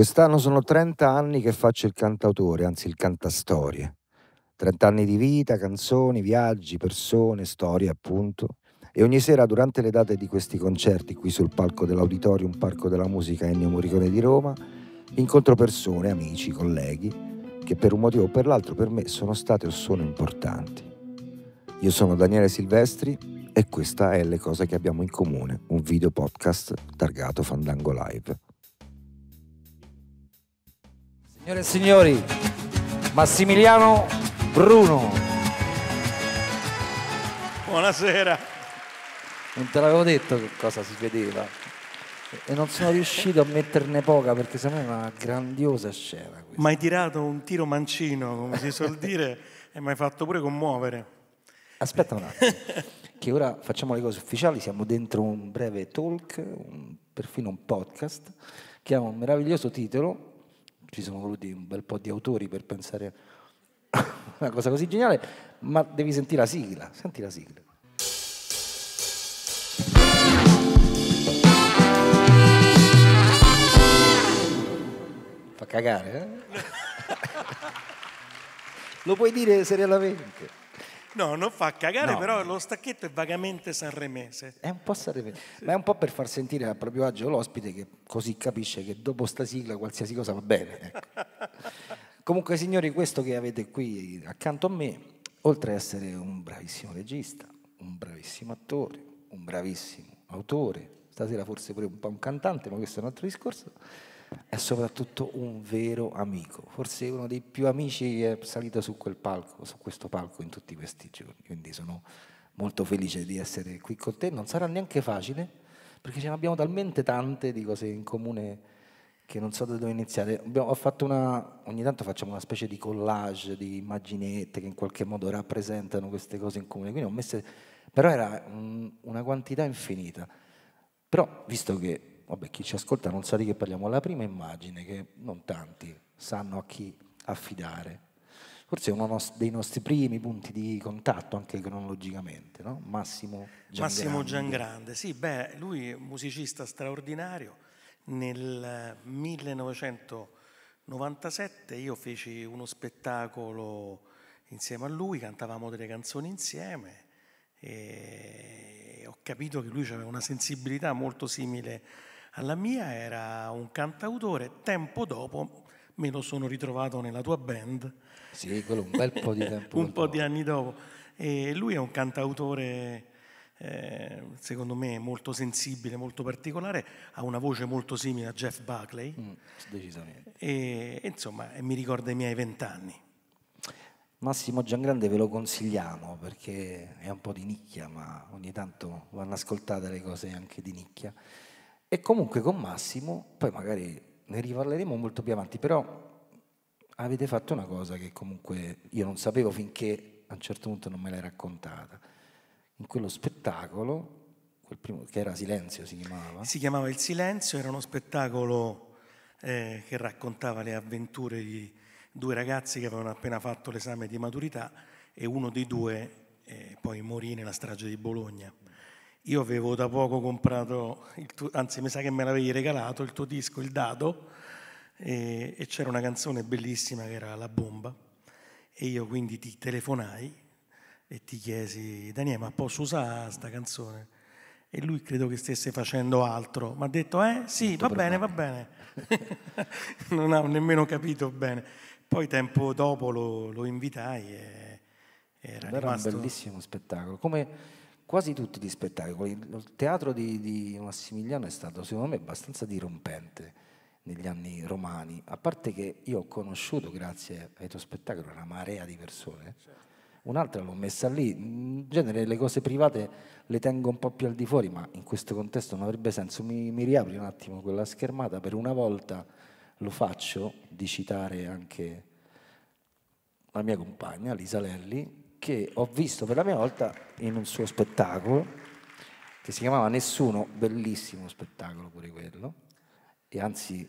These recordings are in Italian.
Quest'anno sono 30 anni che faccio il cantautore, anzi il cantastorie. 30 anni di vita, canzoni, viaggi, persone, storie appunto. E ogni sera durante le date di questi concerti qui sul palco dell'Auditorium Parco della Musica Ennio Morricone di Roma, incontro persone, amici, colleghi che per un motivo o per l'altro per me sono state o sono importanti. Io sono Daniele Silvestri e questa è Le cose che abbiamo in comune, un video podcast targato Fandango Live. Signore e signori, Massimiliano Bruno. Buonasera. Non te l'avevo detto che cosa si vedeva. E non sono riuscito a metterne poca perché sennò è una grandiosa scena. Questa. Ma hai tirato un tiro mancino, come si suol dire, e mi hai fatto pure commuovere. Aspetta un attimo, che ora facciamo le cose ufficiali, siamo dentro un breve talk, un, perfino un podcast, che ha un meraviglioso titolo ci sono voluti un bel po' di autori per pensare a una cosa così geniale, ma devi sentire la sigla, senti la sigla. Fa cagare, eh? Lo puoi dire seriamente. No, non fa cagare, no. però lo stacchetto è vagamente sanremese. È un po' sanremese, ma è un po' per far sentire a proprio agio l'ospite che così capisce che dopo sta sigla qualsiasi cosa va bene. Ecco. Comunque signori, questo che avete qui accanto a me, oltre ad essere un bravissimo regista, un bravissimo attore, un bravissimo autore, stasera forse pure un po' un cantante, ma questo è un altro discorso, è soprattutto un vero amico, forse uno dei più amici che è salito su quel palco, su questo palco in tutti questi giorni, quindi sono molto felice di essere qui con te, non sarà neanche facile perché ce ne abbiamo talmente tante di cose in comune che non so da dove iniziare. Abbiamo, una, ogni tanto facciamo una specie di collage di immaginette che in qualche modo rappresentano queste cose in comune, quindi ho messo, però era un, una quantità infinita. Però visto che vabbè, chi ci ascolta non sa di che parliamo, la prima immagine che non tanti sanno a chi affidare. Forse è uno dei nostri primi punti di contatto anche cronologicamente, no? Massimo Giangrande. Massimo Giangrande, sì, beh, lui è un musicista straordinario. Nel 1997 eh, io feci uno spettacolo insieme a lui, cantavamo delle canzoni insieme e ho capito che lui aveva una sensibilità molto simile alla mia era un cantautore, tempo dopo me lo sono ritrovato nella tua band. Sì, quello un bel po' di tempo. un po' dopo. di anni dopo. E lui è un cantautore, eh, secondo me, molto sensibile, molto particolare, ha una voce molto simile a Jeff Buckley. Mm, decisamente. E, e insomma, mi ricorda i miei vent'anni. Massimo Giangrande ve lo consigliamo perché è un po' di nicchia, ma ogni tanto vanno ascoltate le cose anche di nicchia. E comunque con Massimo, poi magari ne riparleremo molto più avanti, però avete fatto una cosa che comunque io non sapevo finché a un certo punto non me l'hai raccontata. In quello spettacolo, quel primo, che era Silenzio si chiamava? Si chiamava Il Silenzio, era uno spettacolo eh, che raccontava le avventure di due ragazzi che avevano appena fatto l'esame di maturità e uno dei due eh, poi morì nella strage di Bologna. Io avevo da poco comprato, tuo, anzi mi sa che me l'avevi regalato, il tuo disco, il Dado, e, e c'era una canzone bellissima che era La Bomba, e io quindi ti telefonai e ti chiesi, Daniele, ma posso usare questa canzone? E lui credo che stesse facendo altro, ma ha detto, eh sì, Tutto va bene, me. va bene. non ho nemmeno capito bene. Poi tempo dopo lo, lo invitai e era, era rimasto... un bellissimo spettacolo. Come quasi tutti gli spettacoli. Il teatro di, di, Massimiliano è stato secondo me abbastanza dirompente negli anni romani, a parte che io ho conosciuto, grazie ai tuoi spettacoli, una marea di persone. Un'altra l'ho messa lì, in genere le cose private le tengo un po' più al di fuori, ma in questo contesto non avrebbe senso. Mi, mi riapri un attimo quella schermata, per una volta lo faccio di citare anche la mia compagna, Lisa Lelli, che ho visto per la mia volta in un suo spettacolo che si chiamava Nessuno, bellissimo spettacolo pure quello, e anzi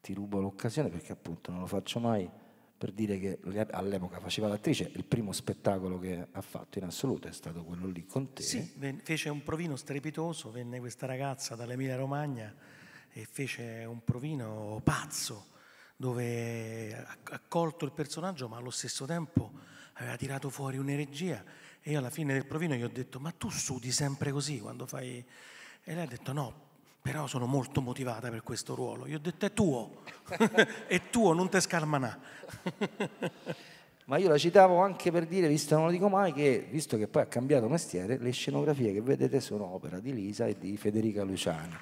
ti rubo l'occasione perché appunto non lo faccio mai per dire che all'epoca faceva l'attrice, il primo spettacolo che ha fatto in assoluto è stato quello lì con te. Sì, fece un provino strepitoso, venne questa ragazza dall'Emilia Romagna e fece un provino pazzo dove ha accolto il personaggio ma allo stesso tempo aveva tirato fuori un'eregia e io alla fine del provino gli ho detto ma tu sudi sempre così quando fai... E lei ha detto no, però sono molto motivata per questo ruolo. Io ho detto è tuo, è tuo, non te scalmanà. ma io la citavo anche per dire, visto non lo dico mai, che visto che poi ha cambiato mestiere, le scenografie che vedete sono opera di Lisa e di Federica Luciani.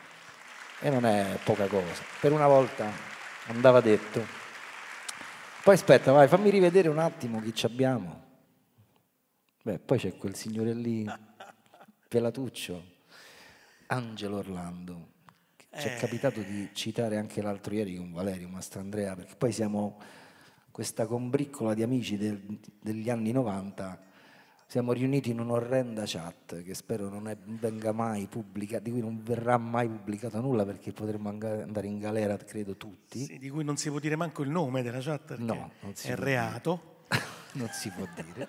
E non è poca cosa. Per una volta andava detto. Poi aspetta, vai, fammi rivedere un attimo chi ci abbiamo. Beh, poi c'è quel signore lì, pelatuccio, Angelo Orlando. Ci è eh. capitato di citare anche l'altro ieri con Valerio Mastandrea, perché poi siamo questa combriccola di amici del, degli anni 90 siamo riuniti in un'orrenda chat che spero non è, venga mai pubblicata, di cui non verrà mai pubblicato nulla perché potremmo andare in galera, credo tutti. Sì, di cui non si può dire manco il nome della chat no, non si è reato. non si può dire.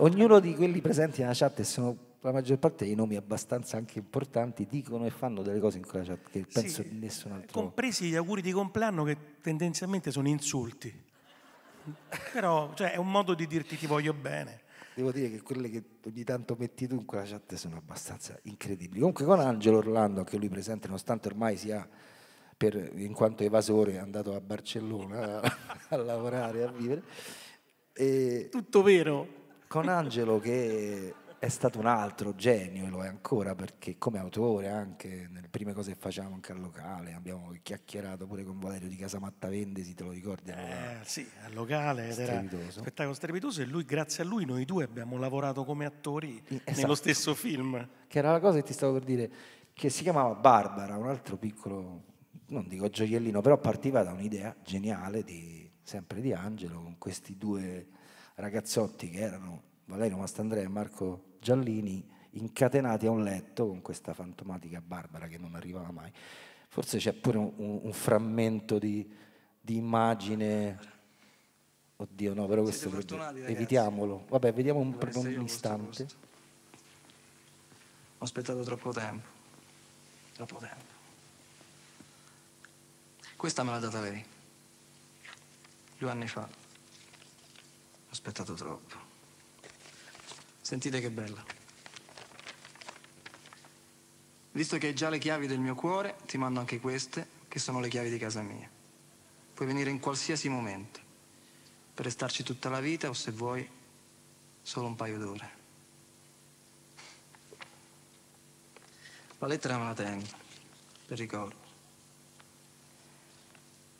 Ognuno di quelli presenti nella chat e sono la maggior parte dei nomi abbastanza anche importanti dicono e fanno delle cose in quella chat che penso sì, nessun altro. Compresi gli auguri di compleanno che tendenzialmente sono insulti. Però cioè, è un modo di dirti ti voglio bene devo dire che quelle che ogni tanto metti tu in quella chat sono abbastanza incredibili. Comunque con Angelo Orlando, anche lui presente, nonostante ormai sia per, in quanto evasore andato a Barcellona a, a lavorare, a vivere. E Tutto vero. Con Angelo che è stato un altro genio, e lo è ancora perché come autore anche nelle prime cose che facevamo anche al locale, abbiamo chiacchierato pure con Valerio di Casa Mattavendesi, te lo ricordi? Eh, sì, al locale ed era spettacolo strepitoso e lui, grazie a lui noi due abbiamo lavorato come attori esatto. nello stesso film. Che era la cosa che ti stavo per dire, che si chiamava Barbara, un altro piccolo, non dico gioiellino, però partiva da un'idea geniale di, sempre di Angelo con questi due ragazzotti che erano Valerio Mastandrea e Marco Giallini incatenati a un letto con questa fantomatica Barbara che non arrivava mai. Forse c'è pure un, un, frammento di, di, immagine. Oddio, no, però questo dovrebbe... evitiamolo. Vabbè, vediamo un, un istante. Ho aspettato troppo tempo. Troppo tempo. Questa me l'ha data lei. Due anni fa. Ho aspettato troppo. Sentite che bella. Visto che hai già le chiavi del mio cuore, ti mando anche queste, che sono le chiavi di casa mia. Puoi venire in qualsiasi momento, per restarci tutta la vita o se vuoi solo un paio d'ore. La lettera me la tengo, per ricordo.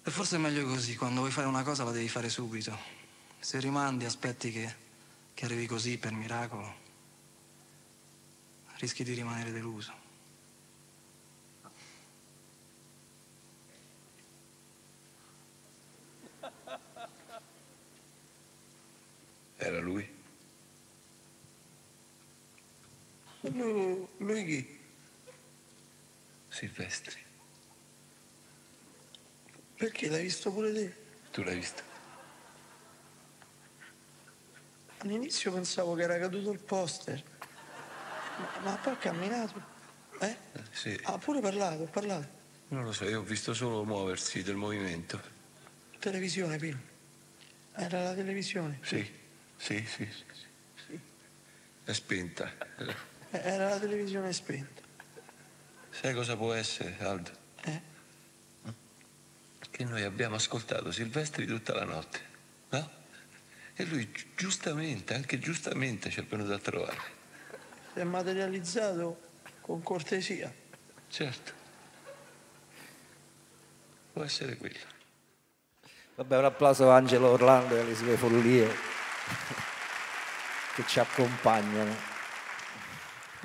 E forse è meglio così, quando vuoi fare una cosa la devi fare subito. Se rimandi aspetti che che arrivi così per miracolo, rischi di rimanere deluso. Era lui? Lui, lui Silvestri. Perché l'hai visto pure te? Tu l'hai visto? All'inizio pensavo che era caduto il poster, ma, ma poi ha camminato. Eh? Sì. Ha ah, pure parlato, ha parlato. Non lo so, io ho visto solo muoversi del movimento. Televisione, Pino. Era la televisione? Sì, sì, sì. sì, sì. È spenta. Eh, era la televisione spenta. Sai cosa può essere, Aldo? Eh? Che noi abbiamo ascoltato Silvestri tutta la notte, no? E lui giustamente, anche giustamente ci è venuto a trovare. Si è materializzato con cortesia. Certo. Può essere quello. Vabbè, un applauso a Angelo Orlando e alle sue follie che ci accompagnano.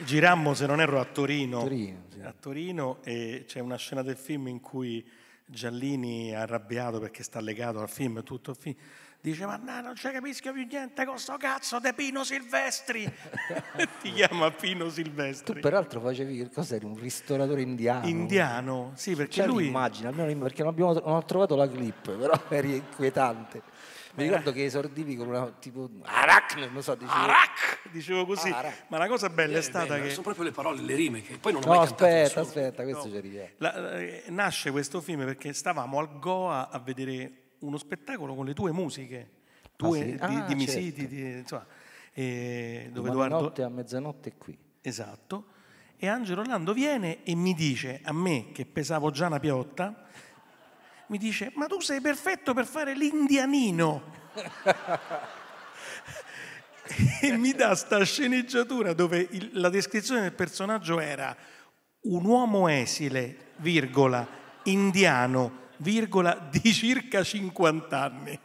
Girammo, se non erro, a Torino. Torino sì. A Torino e c'è una scena del film in cui Giallini è arrabbiato perché sta legato al film, tutto il film dice ma no, non ci capisco più niente con sto cazzo di Pino Silvestri. Ti chiama Pino Silvestri. Tu peraltro facevi, cosa eri un ristoratore indiano? Indiano, sì, perché C'è cioè, lui... l'immagine, almeno perché non, abbiamo, non ho trovato la clip, però eri inquietante. Mi eh. ricordo che esordivi con una tipo Arac, non so, dicevo, Arac, dicevo così. Arac. Ma la cosa bella eh, è stata bella, che sono proprio le parole, le rime che poi non ho no, mai aspetta, aspetta, questo no. c'è la, eh, Nasce questo film perché stavamo al Goa a vedere uno spettacolo con le tue musiche, ah, tue ah, sì? di, ah, certo. di Misiti, certo. di, insomma, eh, dove Edoardo... a mezzanotte qui. Esatto. E Angelo Orlando viene e mi dice, a me che pesavo già una piotta, mi dice, ma tu sei perfetto per fare l'indianino. e mi dà sta sceneggiatura dove il, la descrizione del personaggio era un uomo esile, virgola, indiano, virgola, di circa 50 anni.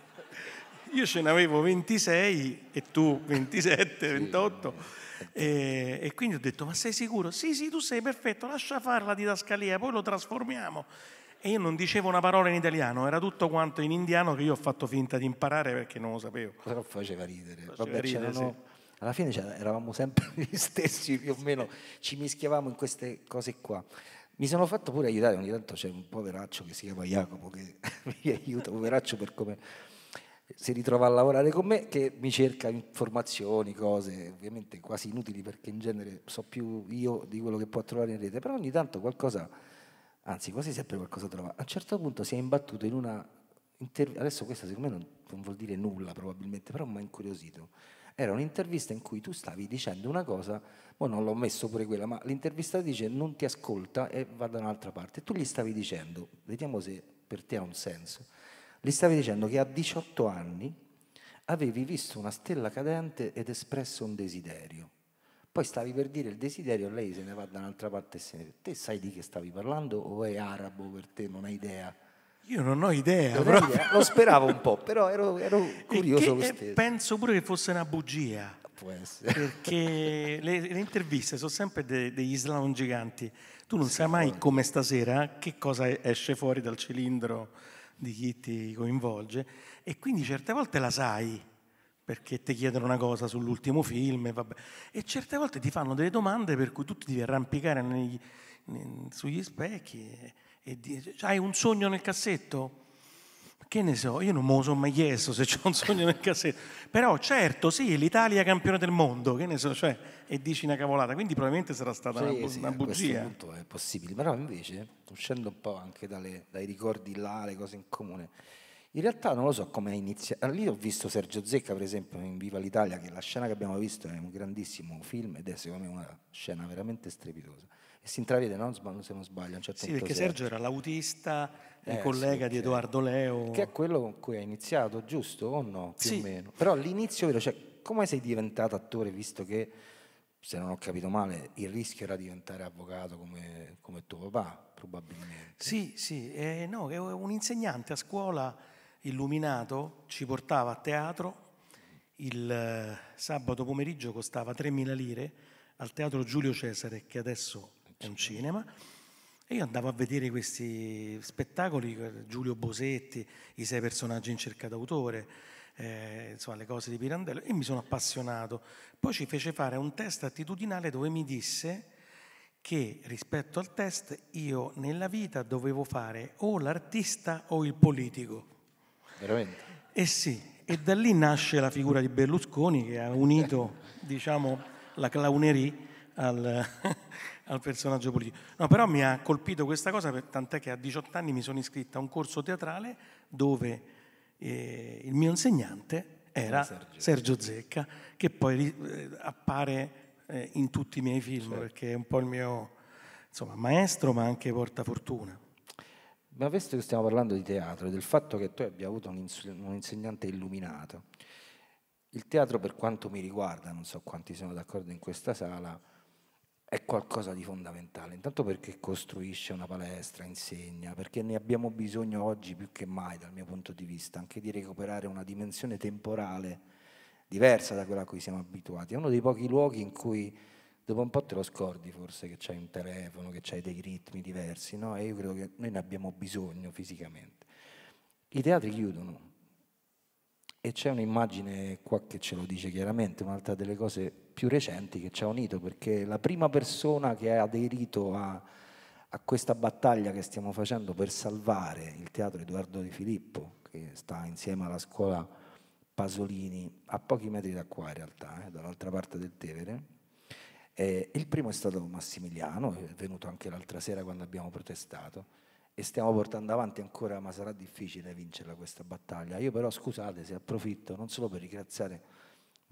Io ce n'avevo 26 e tu 27, 28 sì. e, e, quindi ho detto ma sei sicuro? Sì, sì, tu sei perfetto, lascia fare la didascalia, poi lo trasformiamo. E io non dicevo una parola in italiano, era tutto quanto in indiano che io ho fatto finta di imparare perché non lo sapevo. Però faceva ridere. Faceva Vabbè, ridere sì. Alla fine eravamo sempre gli stessi più o meno, ci mischiavamo in queste cose qua. Mi sono fatto pure aiutare, ogni tanto c'è un poveraccio che si chiama Jacopo che mi aiuta, poveraccio per come si ritrova a lavorare con me, che mi cerca informazioni, cose ovviamente quasi inutili perché in genere so più io di quello che può trovare in rete, però ogni tanto qualcosa, anzi quasi sempre qualcosa trova. A un certo punto si è imbattuto in una intervista, adesso questa secondo me non, non vuol dire nulla probabilmente, però mi ha incuriosito era un'intervista in cui tu stavi dicendo una cosa, poi non l'ho messo pure quella, ma l'intervista dice non ti ascolta e va da un'altra parte. Tu gli stavi dicendo, vediamo se per te ha un senso, gli stavi dicendo che a 18 anni avevi visto una stella cadente ed espresso un desiderio. Poi stavi per dire il desiderio, lei se ne va da un'altra parte e se ne Te sai di che stavi parlando o è arabo per te, non hai idea? Io non ho idea. Non idea. Eh? Lo speravo un po', però ero, ero curioso. penso pure che fosse una bugia. Può essere. Perché le, le, interviste sono sempre de, degli slalom giganti. Tu non sì, sai mai come stasera che cosa esce fuori dal cilindro di chi ti coinvolge e quindi certe volte la sai perché ti chiedono una cosa sull'ultimo film e, e certe volte ti fanno delle domande per cui tu ti devi arrampicare negli, negli, sugli specchi e dire, hai un sogno nel cassetto? Che ne so, io non me lo sono mai chiesto se c'è un sogno nel cassetto, però certo sì, l'Italia è campione del mondo, che ne so, cioè, e dici una cavolata, quindi probabilmente sarà stata sì, una, sì, una bugia. Punto è possibile, però invece, uscendo un po' anche dalle, dai ricordi là, le cose in comune, in realtà non lo so come è iniziato. Lì ho visto Sergio Zecca, per esempio, in Viva l'Italia, che la scena che abbiamo visto è un grandissimo film ed è secondo me una scena veramente strepitosa. E si intravede, no? se non sbaglio, a un certo sì, punto. perché Sergio era l'autista, eh, il collega sì, di Edoardo Leo. Che è quello con cui hai iniziato, giusto o no? Più sì. o meno. Però all'inizio, vero, cioè, come sei diventato attore, visto che, se non ho capito male, il rischio era diventare avvocato come, come tuo papà, probabilmente. Sì, sì, eh, no, un insegnante a scuola illuminato ci portava a teatro, il eh, sabato pomeriggio costava 3.000 lire al Teatro Giulio Cesare, che adesso è un cioè. cinema. E io andavo a vedere questi spettacoli, Giulio Bosetti, i sei personaggi in cerca d'autore, eh, insomma le cose di Pirandello, e mi sono appassionato. Poi ci fece fare un test attitudinale dove mi disse che rispetto al test io nella vita dovevo fare o l'artista o il politico. Veramente? Eh sì, e da lì nasce la figura di Berlusconi che ha unito, diciamo, la clownerie al, al personaggio politico. No, però mi ha colpito questa cosa, per, tant'è che a 18 anni mi sono iscritta a un corso teatrale dove eh, il mio insegnante era Sergio, Sergio Zecca, che poi eh, appare eh, in tutti i miei film, certo. perché è un po' il mio insomma, maestro, ma anche portafortuna. Ma visto che stiamo parlando di teatro e del fatto che tu abbia avuto un, ins- un insegnante illuminato, il teatro per quanto mi riguarda, non so quanti sono d'accordo in questa sala, è qualcosa di fondamentale, intanto perché costruisce una palestra, insegna, perché ne abbiamo bisogno oggi più che mai dal mio punto di vista, anche di recuperare una dimensione temporale diversa da quella a cui siamo abituati. È uno dei pochi luoghi in cui dopo un po' te lo scordi forse che c'hai un telefono, che c'hai dei ritmi diversi, no? E io credo che noi ne abbiamo bisogno fisicamente. I teatri chiudono, e c'è un'immagine qua che ce lo dice chiaramente, un'altra delle cose più recenti che ci ha unito, perché la prima persona che ha aderito a, a, questa battaglia che stiamo facendo per salvare il teatro Edoardo Di Filippo, che sta insieme alla scuola Pasolini, a pochi metri da qua in realtà, eh, dall'altra parte del Tevere, eh, il primo è stato Massimiliano, è venuto anche l'altra sera quando abbiamo protestato, e stiamo portando avanti ancora, ma sarà difficile vincerla questa battaglia. Io però scusate se approfitto non solo per ringraziare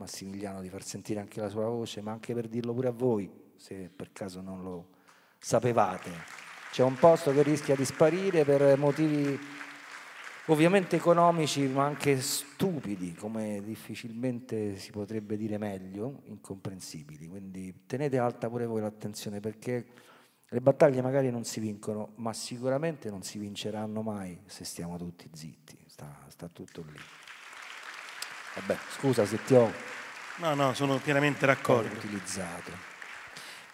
Massimiliano di far sentire anche la sua voce, ma anche per dirlo pure a voi, se per caso non lo sapevate. C'è un posto che rischia di sparire per motivi ovviamente economici, ma anche stupidi, come difficilmente si potrebbe dire meglio, incomprensibili. Quindi tenete alta pure voi l'attenzione perché le battaglie magari non si vincono, ma sicuramente non si vinceranno mai se stiamo tutti zitti. Sta, sta tutto lì. Vabbè, scusa se ti ho... No, no, sono pienamente d'accordo. Utilizzato.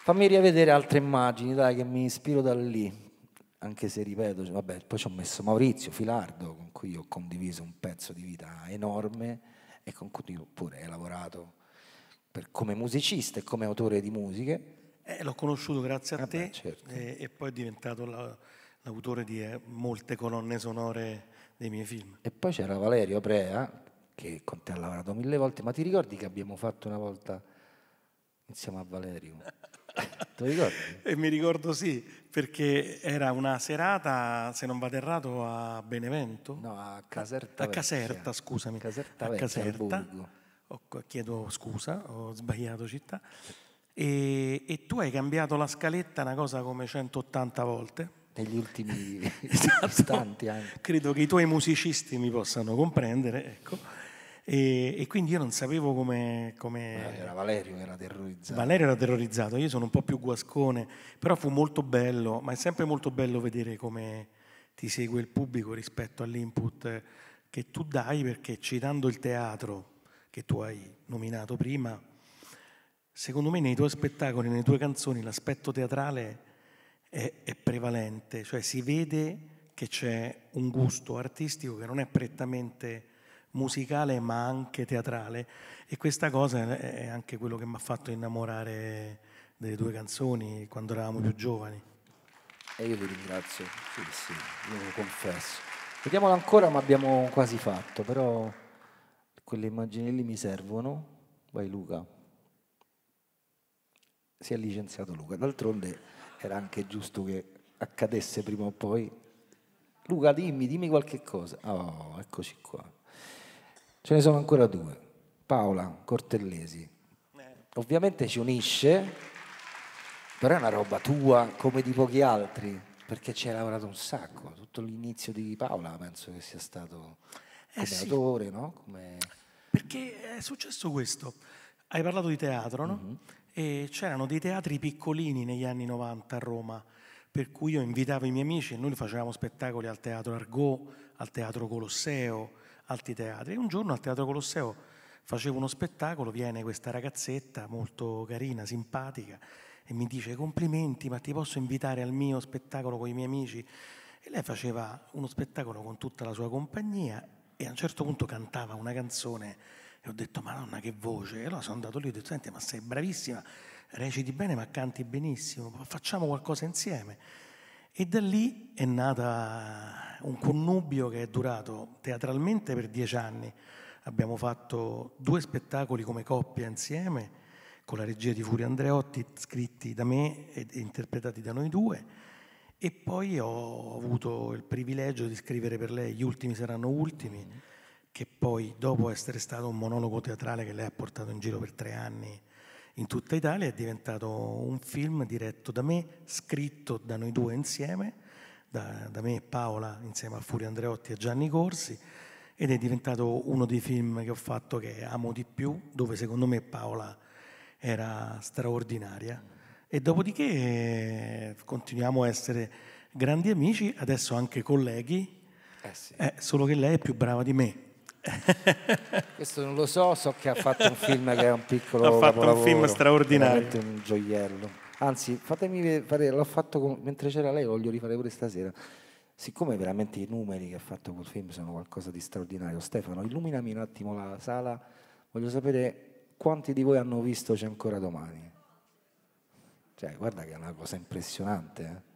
Fammi rivedere altre immagini, dai, che mi ispiro da lì. Anche se ripeto, vabbè, poi ci ho messo Maurizio Filardo, con cui ho condiviso un pezzo di vita enorme e con cui pure hai lavorato per, come musicista e come autore di musiche eh, l'ho conosciuto grazie a ah te beh, certo. e, eh, e, poi è diventato la, l'autore di eh, molte colonne sonore dei miei film. E poi c'era Valerio Prea, che con te ha lavorato mille volte, ma ti ricordi che abbiamo fatto una volta insieme a Valerio? Te ricordi? E mi ricordo sì, perché era una serata, se non vado errato, a Benevento. No, a Caserta. A, Caserta, scusami. Caserta a Caserta. a Caserta. chiedo scusa, ho sbagliato città e, e tu hai cambiato la scaletta una cosa come 180 volte negli ultimi istanti esatto. anche. Credo che i tuoi musicisti mi possano comprendere, ecco. E, e quindi io non sapevo come, come... Era Valerio che era terrorizzato. Valerio era terrorizzato, io sono un po' più guascone, però fu molto bello, ma è sempre molto bello vedere come ti segue il pubblico rispetto all'input che tu dai, perché citando il teatro che tu hai nominato prima, Secondo me nei tuoi spettacoli, nelle tue canzoni, l'aspetto teatrale è, è prevalente, cioè si vede che c'è un gusto artistico che non è prettamente musicale ma anche teatrale e questa cosa è anche quello che mi ha fatto innamorare delle tue canzoni quando eravamo più giovani. E io ti ringrazio, sì, sì, io lo confesso. Vediamolo ancora, ma abbiamo quasi fatto, però quelle immagini lì mi servono. Vai Luca si è licenziato Luca. D'altronde era anche giusto che accadesse prima o poi. Luca, dimmi, dimmi qualche cosa. Oh, eccoci qua. Ce ne sono ancora due. Paola Cortellesi. Eh. Ovviamente ci unisce, però è una roba tua come di pochi altri, perché ci hai lavorato un sacco. Tutto l'inizio di Paola penso che sia stato eh, come eh sì. autore, no? Come... Perché è successo questo. Hai parlato di teatro, no? Mm-hmm e c'erano dei teatri piccolini negli anni 90 a Roma, per cui io invitavo i miei amici e noi facevamo spettacoli al Teatro Argot, al Teatro Colosseo, altri teatri. E un giorno al Teatro Colosseo facevo uno spettacolo, viene questa ragazzetta molto carina, simpatica, e mi dice complimenti, ma ti posso invitare al mio spettacolo con i miei amici? E lei faceva uno spettacolo con tutta la sua compagnia e a un certo punto cantava una canzone ho detto, madonna che voce. E allora sono andato lì e ho detto, senti, ma sei bravissima, reciti bene, ma canti benissimo, facciamo qualcosa insieme. E da lì è nata un connubio che è durato teatralmente per dieci anni. Abbiamo fatto due spettacoli come coppia insieme, con la regia di Furio Andreotti, scritti da me e interpretati da noi due. E poi ho avuto il privilegio di scrivere per lei Gli ultimi saranno ultimi mm-hmm che poi dopo essere stato un monologo teatrale che lei ha portato in giro per tre anni in tutta Italia è diventato un film diretto da me, scritto da noi due insieme, da, da me e Paola insieme a Furio Andreotti e Gianni Corsi ed è diventato uno dei film che ho fatto che amo di più, dove secondo me Paola era straordinaria. E dopodiché eh, continuiamo a essere grandi amici, adesso anche colleghi, eh sì. eh, solo che lei è più brava di me Questo non lo so, so che ha fatto un film che è un piccolo ha fatto un film straordinario. Un gioiello. Anzi, fatemi vedere, l'ho fatto con, mentre c'era lei, voglio rifare pure stasera. Siccome veramente i numeri che ha fatto quel film sono qualcosa di straordinario, Stefano, illuminami un attimo la sala, voglio sapere quanti di voi hanno visto C'è ancora domani. Cioè, guarda che è una cosa impressionante. Eh?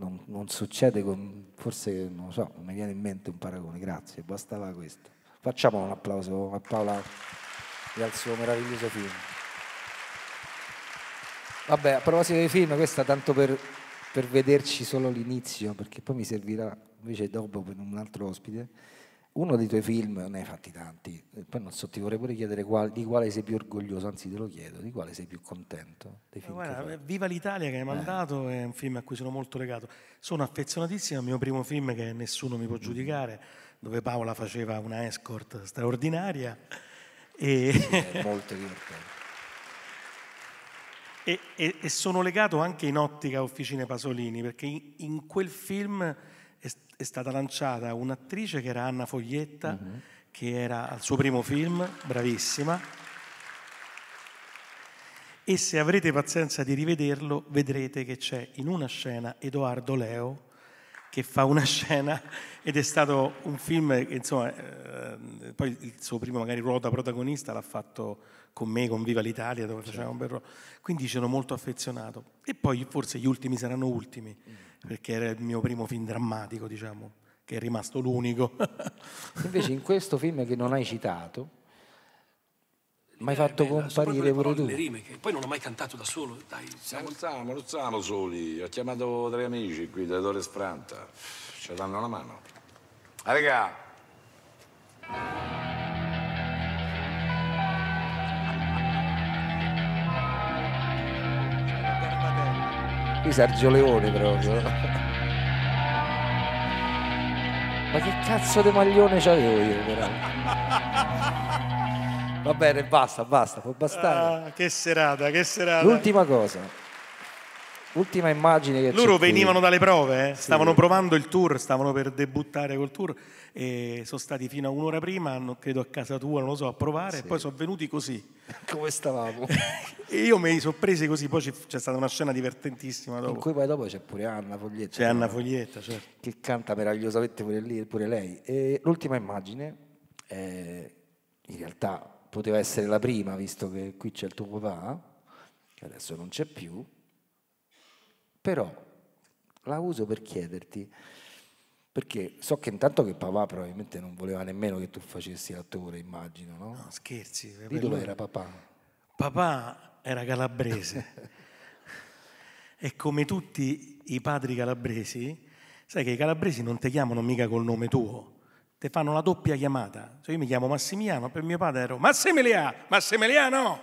non, non succede, con, forse non so, non mi viene in mente un paragone, grazie, bastava questo. Facciamo un applauso a Paola e al suo meraviglioso film. Vabbè, a proposito dei film, questa tanto per, per vederci solo l'inizio, perché poi mi servirà invece dopo per un altro ospite uno dei tuoi film, ne hai fatti tanti, poi non so, ti vorrei pure chiedere qual, di quale sei più orgoglioso, anzi te lo chiedo, di quale sei più contento. Guarda, Viva l'Italia che hai eh. mandato eh. è un film a cui sono molto legato. Sono affezionatissimo al mio primo film che nessuno mi può mm. giudicare, dove Paola faceva una escort straordinaria. E... Sì, è molto divertente. e, e, e, sono legato anche in ottica Officine Pasolini, perché in, in quel film è, stata lanciata un'attrice che era Anna Foglietta, mm-hmm. che era al suo primo film, bravissima. E se avrete pazienza di rivederlo, vedrete che c'è in una scena Edoardo Leo che fa una scena ed è stato un film che insomma eh, poi il suo primo magari ruolo da protagonista l'ha fatto con me, con Viva l'Italia, dove certo. facevamo un bel ruolo. Quindi sono molto affezionato. E poi forse gli ultimi saranno ultimi, mm. perché era il mio primo film drammatico, diciamo, che è rimasto l'unico. Invece in questo film che non hai citato, mai fatto bella, comparire pure tu. Le rime, che poi non ho mai cantato da solo. Dai, siamo... Luzzano, Luzzano soli. Ho chiamato tre amici qui da Dore Spranta. Ci danno la mano. Ah, regà, Qui Sergio Leone proprio. Ma che cazzo di maglione c'avevo io però? Va bene, basta, basta, può bastare. Ah, che serata, che serata. L'ultima cosa. Ultima immagine che Loro venivano dalle prove, eh? sì. stavano provando il tour, stavano per debuttare col tour e sono stati fino a un'ora prima, hanno, credo a casa tua, non lo so, a provare sì. e poi sono venuti così. Come stavamo? e io me li sono presi così, poi c'è stata una scena divertentissima dopo. In cui poi dopo c'è pure Anna Foglietta. C'è Anna Foglietta, certo. Che canta meravigliosamente pure, lì, pure lei. E l'ultima immagine, eh, in realtà poteva essere la prima, visto che qui c'è il tuo papà, che adesso non c'è più, però la uso per chiederti, perché so che intanto che papà probabilmente non voleva nemmeno che tu facessi l'attore, immagino, no? No, scherzi. Di dove era papà? Papà era calabrese. e come tutti i padri calabresi, sai che i calabresi non ti chiamano mica col nome tuo, ti fanno la doppia chiamata. Cioè io mi chiamo Massimiliano, per mio padre ero Massimiliano, Massimiliano!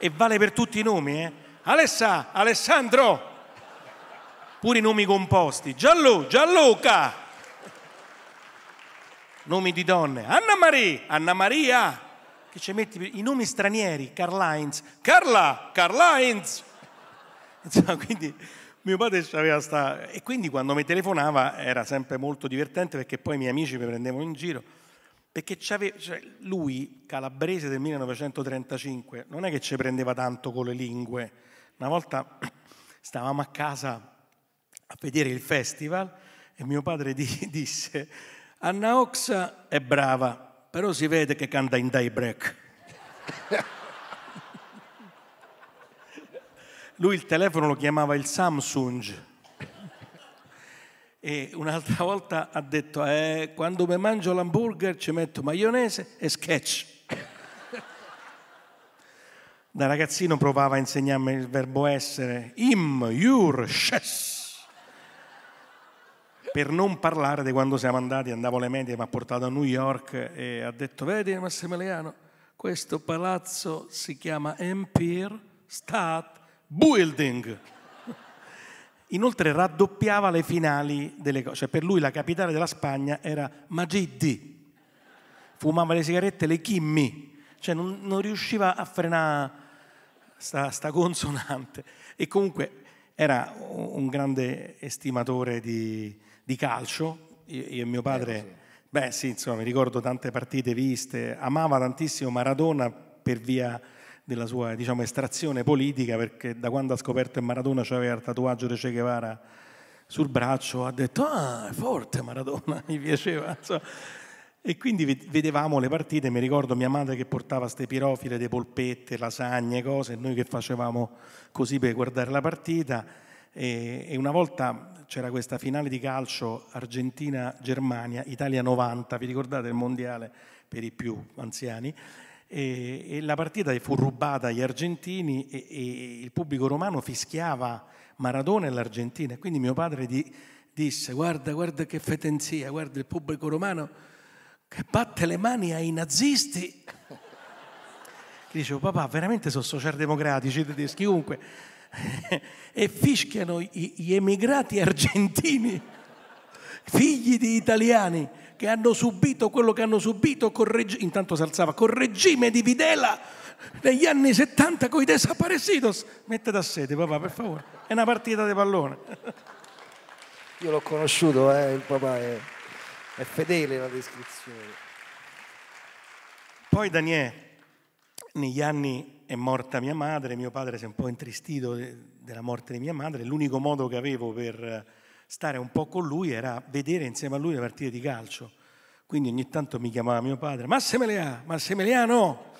e vale per tutti i nomi, eh? Alessà, Alessandro, pure i nomi composti, Gianlu, Gianluca, nomi di donne, Anna Maria, Anna Maria, che ci metti i nomi stranieri, Carlines, Carla, Carlines, Insomma, quindi mio padre aveva sta... E quindi quando mi telefonava era sempre molto divertente perché poi i miei amici mi prendevano in giro. Perché cioè, lui, calabrese del 1935, non è che ci prendeva tanto con le lingue, una volta stavamo a casa a vedere il festival e mio padre disse Anna Oxa è brava, però si vede che canta in break. Lui il telefono lo chiamava il Samsung. E un'altra volta ha detto, eh, quando mi mangio l'hamburger ci metto maionese e sketch. Da ragazzino provava a insegnarmi il verbo essere, im, jur, shes, per non parlare di quando siamo andati, andavo alle medie, mi ha portato a New York e ha detto, vedi Massimiliano, questo palazzo si chiama Empire State Building. Inoltre raddoppiava le finali delle cose, cioè per lui la capitale della Spagna era Magiddi, fumava le sigarette, le chimmi, cioè non, non riusciva a frenare sta, sta consonante. E comunque era un grande estimatore di, di calcio. Io, io, e mio padre, eh, sì. beh sì, insomma, mi ricordo tante partite viste, amava tantissimo Maradona per via della sua diciamo, estrazione politica, perché da quando ha scoperto Maradona cioè aveva il tatuaggio di Che Guevara sul braccio, ha detto, ah, è forte Maradona, mi piaceva. Insomma. E quindi vedevamo le partite, mi ricordo mia madre che portava queste pirofile, dei polpette, lasagne, cose, noi che facevamo così per guardare la partita. E, e una volta c'era questa finale di calcio Argentina-Germania, Italia 90, vi ricordate il mondiale per i più anziani? E, e la partita fu rubata agli argentini e, e il pubblico romano fischiava Maradona e l'Argentina. E quindi mio padre di, disse: Guarda, guarda che fetenzia, guarda il pubblico romano che batte le mani ai nazisti. Che dicevo, oh, papà, veramente sono socialdemocratici tedeschi, comunque. e fischiano gli emigrati argentini, figli di italiani, che hanno subito quello che hanno subito col reg- intanto si alzava col regime di Videla negli anni 70 con i desaparecidos mettete a sete papà per favore è una partita di pallone io l'ho conosciuto eh, il papà è... È fedele la descrizione. Poi Daniele, negli anni è morta mia madre, mio padre si è un po' intristito della morte di mia madre, l'unico modo che avevo per stare un po' con lui era vedere insieme a lui le partite di calcio. Quindi ogni tanto mi chiamava mio padre, Massimiliano, Massimiliano,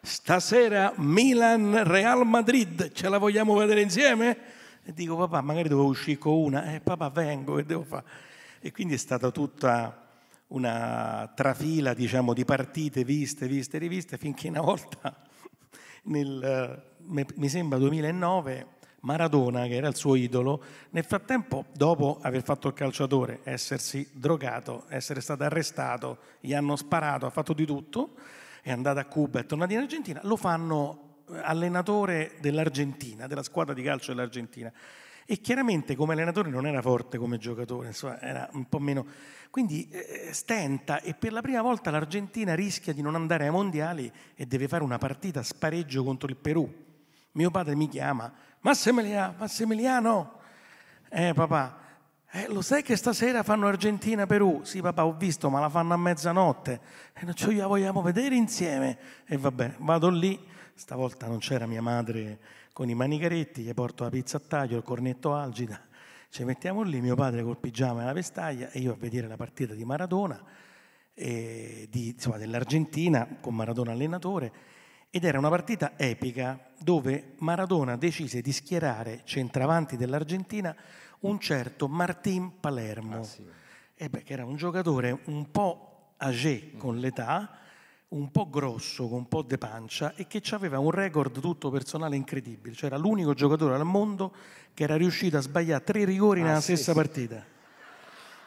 stasera Milan-Real Madrid, ce la vogliamo vedere insieme? E dico papà, magari dovevo uscire con una, eh papà vengo, e devo fare? E quindi è stata tutta una trafila diciamo, di partite viste, viste, riviste, finché una volta, nel, eh, mi sembra 2009, Maradona, che era il suo idolo, nel frattempo, dopo aver fatto il calciatore, essersi drogato, essere stato arrestato, gli hanno sparato, ha fatto di tutto, è andato a Cuba, è tornato in Argentina, lo fanno eh, allenatore dell'Argentina, della squadra di calcio dell'Argentina. E chiaramente come allenatore non era forte come giocatore, insomma, era un po' meno. Quindi eh, stenta e per la prima volta l'Argentina rischia di non andare ai mondiali e deve fare una partita a spareggio contro il Perù. Mio padre mi chiama, Massimiliano, Massimiliano, eh papà, eh, lo sai che stasera fanno Argentina-Perù? Sì, papà, ho visto, ma la fanno a mezzanotte e eh, non ce la vogliamo vedere insieme. E eh, vabbè, vado lì. Stavolta non c'era mia madre con i manicaretti, gli porto la pizza a taglio, il cornetto algida, ci mettiamo lì, mio padre col pigiama e la vestaglia e io a vedere la partita di Maradona, eh, di, insomma, dell'Argentina con Maradona allenatore ed era una partita epica dove Maradona decise di schierare centravanti dell'Argentina un certo Martin Palermo, ah, sì. eh beh, che era un giocatore un po' âgé con l'età, un po' grosso, con un po' di pancia e che aveva un record tutto personale incredibile, cioè era l'unico giocatore al mondo che era riuscito a sbagliare tre rigori ah, nella sì, stessa sì. partita.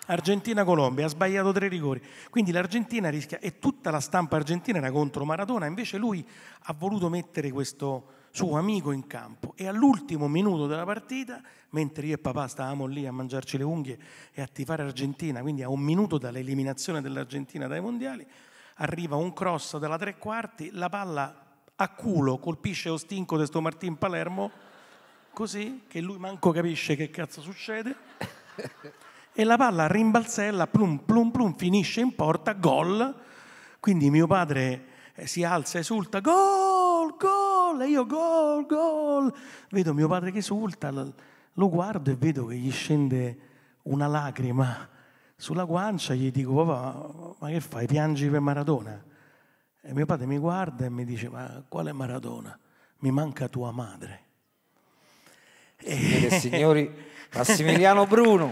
Argentina-Colombia, ha sbagliato tre rigori. Quindi l'Argentina rischia, e tutta la stampa argentina era contro Maradona, invece lui ha voluto mettere questo suo amico in campo e all'ultimo minuto della partita, mentre io e papà stavamo lì a mangiarci le unghie e a tifare Argentina, quindi a un minuto dall'eliminazione dell'Argentina dai mondiali, arriva un cross dalla tre quarti, la palla a culo colpisce lo stinco di sto Martin Palermo, così che lui manco capisce che cazzo succede, e la palla rimbalzella, plum plum plum, finisce in porta, gol, quindi mio padre eh, si alza, esulta, gol, gol, e io gol, gol, vedo mio padre che esulta, lo guardo e vedo che gli scende una lacrima sulla guancia gli dico, papà, ma che fai? Piangi per Maradona? E mio padre mi guarda e mi dice, ma quale Maradona? Mi manca tua madre. Signore e signori, Massimiliano Bruno.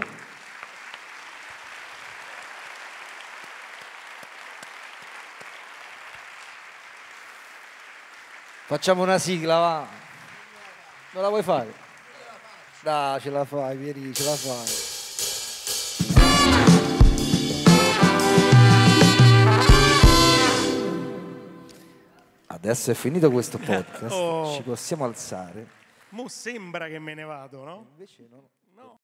Facciamo una sigla, va. Non la vuoi fare? Dai, ce la fai, vieni, ce la fai. Adesso è finito questo oh. podcast, oh. ci possiamo alzare. Mo sembra che me ne vado, no? Invece no.